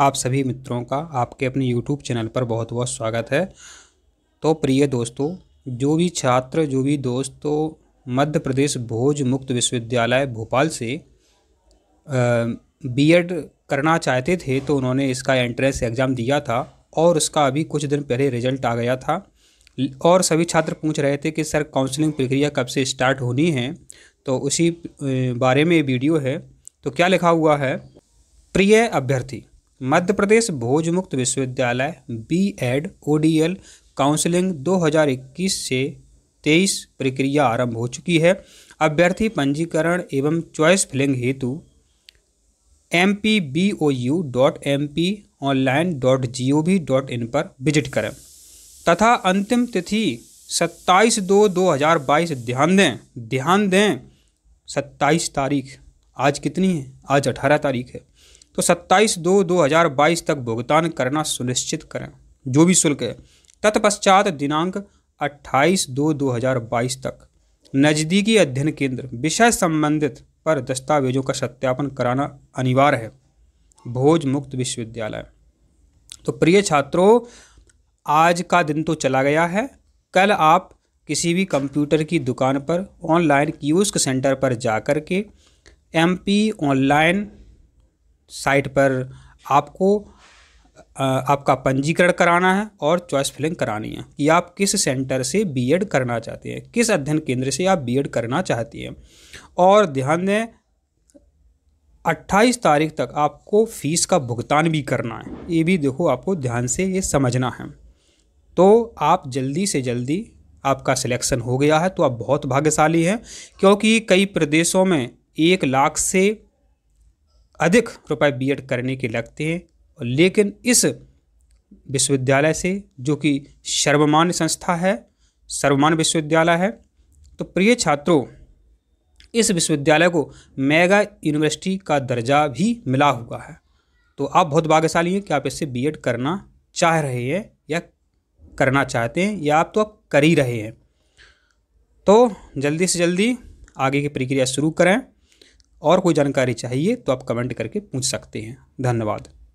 आप सभी मित्रों का आपके अपने YouTube चैनल पर बहुत बहुत स्वागत है तो प्रिय दोस्तों जो भी छात्र जो भी दोस्तों मध्य प्रदेश भोज मुक्त विश्वविद्यालय भोपाल से बीएड करना चाहते थे तो उन्होंने इसका एंट्रेंस एग्ज़ाम दिया था और उसका अभी कुछ दिन पहले रिजल्ट आ गया था और सभी छात्र पूछ रहे थे कि सर काउंसलिंग प्रक्रिया कब से स्टार्ट होनी है तो उसी बारे में वीडियो है तो क्या लिखा हुआ है प्रिय अभ्यर्थी मध्य प्रदेश भोज मुक्त विश्वविद्यालय B Ed O D L हज़ार 2021 से 23 प्रक्रिया आरंभ हो चुकी है अभ्यर्थी पंजीकरण एवं चॉइस फिलिंग हेतु M P B O U dot M P online dot G O V dot in पर विजिट करें तथा अंतिम तिथि 27 दो 2022 ध्यान दें ध्यान दें 27 तारीख आज कितनी है आज 18 तारीख है तो 27 दो 2022 तक भुगतान करना सुनिश्चित करें जो भी शुल्क है तत्पश्चात दिनांक 28 दो 2022 तक नज़दीकी अध्ययन केंद्र विषय संबंधित पर दस्तावेजों का सत्यापन कराना अनिवार्य है भोज मुक्त विश्वविद्यालय तो प्रिय छात्रों आज का दिन तो चला गया है कल आप किसी भी कंप्यूटर की दुकान पर ऑनलाइन क्यूस्क सेंटर पर जाकर के एम ऑनलाइन साइट पर आपको आपका पंजीकरण कराना है और चॉइस फिलिंग करानी है कि आप किस सेंटर से बीएड करना चाहते हैं किस अध्ययन केंद्र से आप बीएड करना चाहती हैं और ध्यान दें 28 तारीख तक आपको फीस का भुगतान भी करना है ये भी देखो आपको ध्यान से ये समझना है तो आप जल्दी से जल्दी आपका सिलेक्शन हो गया है तो आप बहुत भाग्यशाली हैं क्योंकि कई प्रदेशों में एक लाख से अधिक रुपए बीएड करने के लगते हैं और लेकिन इस विश्वविद्यालय से जो कि सर्वमान्य संस्था है सर्वमान्य विश्वविद्यालय है तो प्रिय छात्रों इस विश्वविद्यालय को मेगा यूनिवर्सिटी का दर्जा भी मिला हुआ है तो आप बहुत भाग्यशाली हैं कि आप इससे बीएड करना चाह रहे हैं या करना चाहते हैं या आप तो आप कर ही रहे हैं तो जल्दी से जल्दी आगे की प्रक्रिया शुरू करें और कोई जानकारी चाहिए तो आप कमेंट करके पूछ सकते हैं धन्यवाद